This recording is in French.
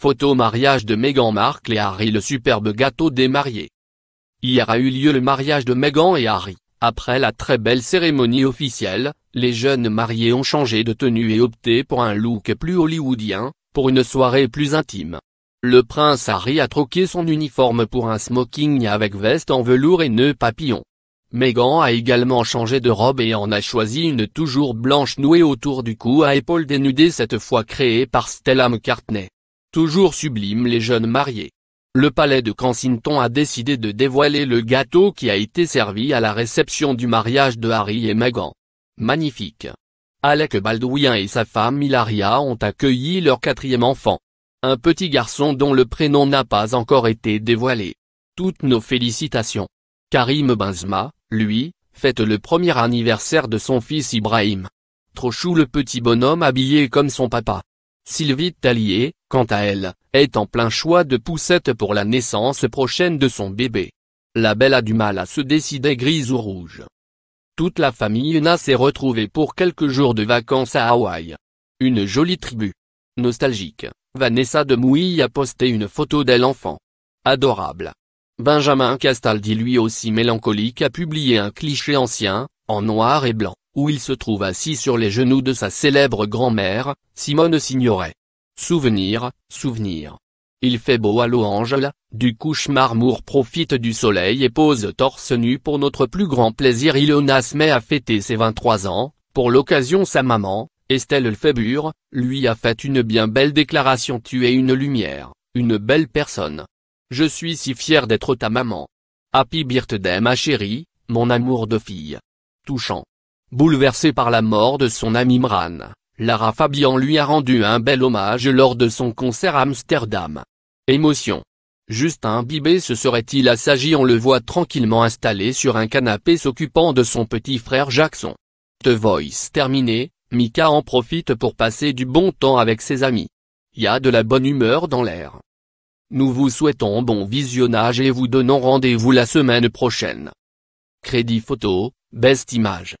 Photo mariage de Meghan Markle et Harry le superbe gâteau des mariés. Hier a eu lieu le mariage de Meghan et Harry. Après la très belle cérémonie officielle, les jeunes mariés ont changé de tenue et opté pour un look plus hollywoodien, pour une soirée plus intime. Le prince Harry a troqué son uniforme pour un smoking avec veste en velours et nœud papillon. Meghan a également changé de robe et en a choisi une toujours blanche nouée autour du cou à épaules dénudées cette fois créée par Stella McCartney. Toujours sublimes les jeunes mariés. Le palais de Kensington a décidé de dévoiler le gâteau qui a été servi à la réception du mariage de Harry et Meghan. Magnifique. Alec Baldwin et sa femme Hilaria ont accueilli leur quatrième enfant. Un petit garçon dont le prénom n'a pas encore été dévoilé. Toutes nos félicitations. Karim Benzema, lui, fête le premier anniversaire de son fils Ibrahim. Trop chou le petit bonhomme habillé comme son papa. Sylvie Tallier, quant à elle, est en plein choix de poussette pour la naissance prochaine de son bébé. La belle a du mal à se décider grise ou rouge. Toute la famille n'a s'est retrouvée pour quelques jours de vacances à Hawaï. Une jolie tribu. Nostalgique, Vanessa de Mouille a posté une photo d'elle enfant. Adorable. Benjamin Castaldi lui aussi mélancolique a publié un cliché ancien, en noir et blanc, où il se trouve assis sur les genoux de sa célèbre grand-mère, Simone Signoret. Souvenir, souvenir. Il fait beau à l'orange du couche marmour profite du soleil et pose torse nu pour notre plus grand plaisir Ilonas met a fêté ses 23 ans, pour l'occasion sa maman, Estelle Lefebure, lui a fait une bien belle déclaration tu es une lumière, une belle personne. Je suis si fier d'être ta maman. Happy birthday ma chérie, mon amour de fille. Touchant. Bouleversé par la mort de son ami Mran, Lara Fabian lui a rendu un bel hommage lors de son concert à Amsterdam. Émotion. Justin Bibé se serait-il assagi On le voit tranquillement installé sur un canapé s'occupant de son petit frère Jackson. The Voice terminé, Mika en profite pour passer du bon temps avec ses amis. Il Y a de la bonne humeur dans l'air. Nous vous souhaitons bon visionnage et vous donnons rendez-vous la semaine prochaine. Crédit photo, best image.